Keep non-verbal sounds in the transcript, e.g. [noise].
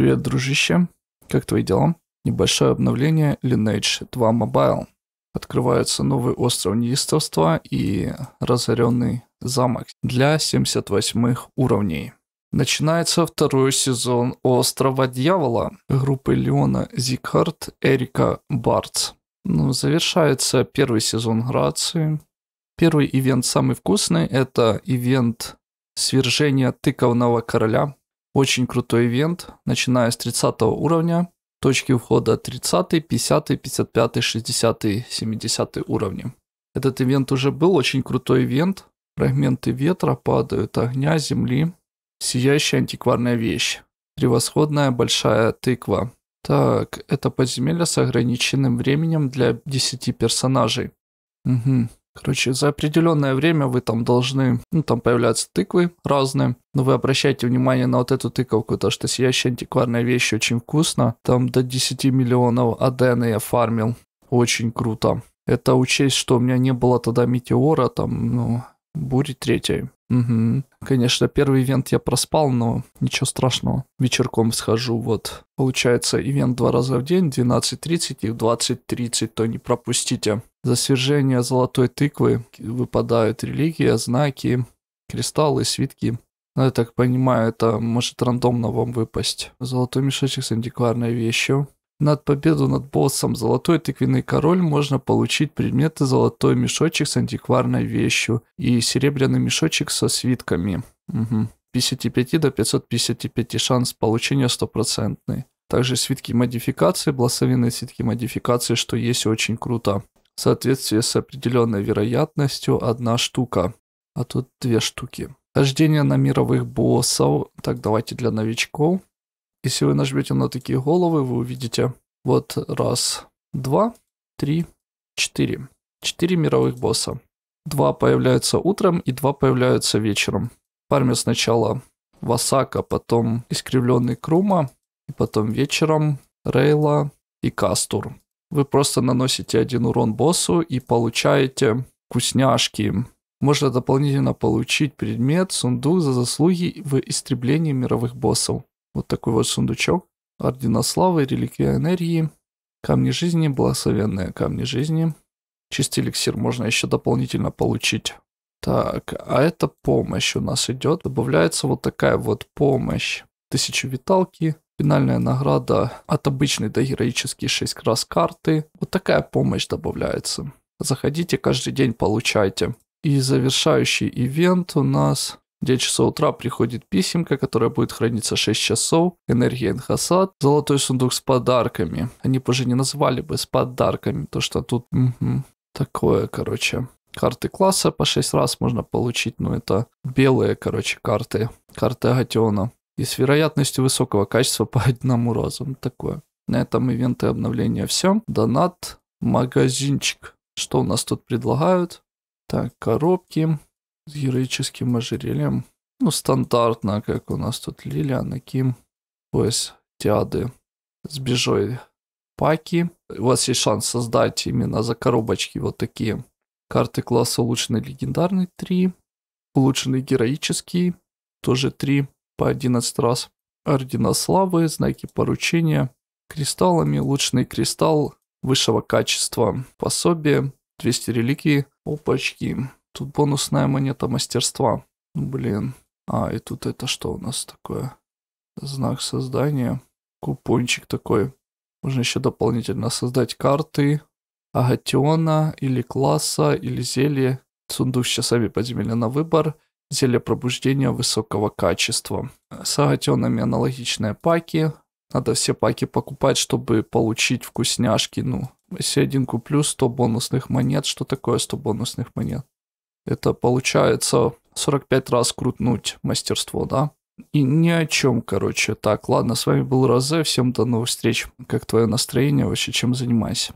Привет, дружище. Как твои дела? Небольшое обновление Lineage 2 Mobile. Открывается новый остров неистовства и разоренный замок для 78-х уровней. Начинается второй сезон «Острова дьявола» группы Леона Зикхарт, Эрика Бартс. Ну, завершается первый сезон Грации. Первый ивент самый вкусный – это ивент свержения тыковного короля – очень крутой ивент, начиная с 30 уровня, точки входа 30, 50, 55, 60, 70 уровни. Этот ивент уже был, очень крутой ивент. Фрагменты ветра падают, огня, земли. Сияющая антикварная вещь. Превосходная большая тыква. Так, это подземелье с ограниченным временем для 10 персонажей. Угу. Короче, за определенное время вы там должны, ну, там появляются тыквы разные, но вы обращайте внимание на вот эту тыковку, то что сияющая антикварная вещь очень вкусно, там до 10 миллионов адена я фармил, очень круто. Это учесть, что у меня не было тогда метеора, там, ну, Бури третьей. Угу. Конечно, первый ивент я проспал, но ничего страшного. Вечерком схожу, вот. Получается, ивент два раза в день, 12.30 и в 20.30, то не пропустите. За свержение золотой тыквы выпадают религия, знаки, кристаллы, свитки. Но ну, я так понимаю, это может рандомно вам выпасть. Золотой мешочек с антикварной вещью. Над победу над боссом Золотой Тыквенный Король можно получить предметы Золотой Мешочек с антикварной вещью и Серебряный Мешочек со свитками. Угу. 55 до 555 шанс получения стопроцентный. Также свитки модификации, благословенные свитки модификации, что есть очень круто. соответствие с определенной вероятностью одна штука, а тут две штуки. Хождение на мировых боссов. Так, давайте для новичков. Если вы нажмете на такие головы, вы увидите вот раз, два, три, четыре. Четыре мировых босса. Два появляются утром и два появляются вечером. Фармер сначала Васака, потом Искривленный Крума, и потом вечером Рейла и Кастур. Вы просто наносите один урон боссу и получаете вкусняшки. Можно дополнительно получить предмет, сундук за заслуги в истреблении мировых боссов. Вот такой вот сундучок. Ордена славы, реликвия энергии, камни жизни, благословенные камни жизни. Чистый эликсир можно еще дополнительно получить. Так, а это помощь у нас идет. Добавляется вот такая вот помощь. Тысячу виталки. Финальная награда от обычной до героической 6 раз карты. Вот такая помощь добавляется. Заходите каждый день, получайте. И завершающий ивент у нас 9 часов утра приходит писемка, которая будет храниться 6 часов. Энергия Инхасад. Золотой сундук с подарками. Они позже не назвали бы с подарками, то что тут угу, такое, короче. Карты класса по 6 раз можно получить, но ну, это белые, короче, карты. Карты Агатиона. И с вероятностью высокого качества по [laughs] одному разу. Ну, такое. На этом ивенты обновления все. Донат, магазинчик. Что у нас тут предлагают? Так, коробки с героическим ожерельем. Ну, стандартно, как у нас тут Лилиана Ким, пояс Тиады с бежой паки. У вас есть шанс создать именно за коробочки вот такие карты класса улучшенный легендарный 3, улучшенный героический тоже 3 по 11 раз, ордена славы, знаки поручения, кристаллами, улучшенный кристалл высшего качества, пособие, 200 реликвий, опачки. Тут бонусная монета мастерства. Блин. А, и тут это что у нас такое? Знак создания. Купончик такой. Можно еще дополнительно создать карты агатиона или класса или зелье. Сундук с часами подземелья на выбор. Зелье пробуждения высокого качества. С агатионами аналогичные паки. Надо все паки покупать, чтобы получить вкусняшки. Ну, если один куплю 100 бонусных монет, что такое 100 бонусных монет? Это получается 45 раз крутнуть мастерство, да? И ни о чем, короче. Так, ладно, с вами был Розе, всем до новых встреч. Как твое настроение вообще, чем занимайся?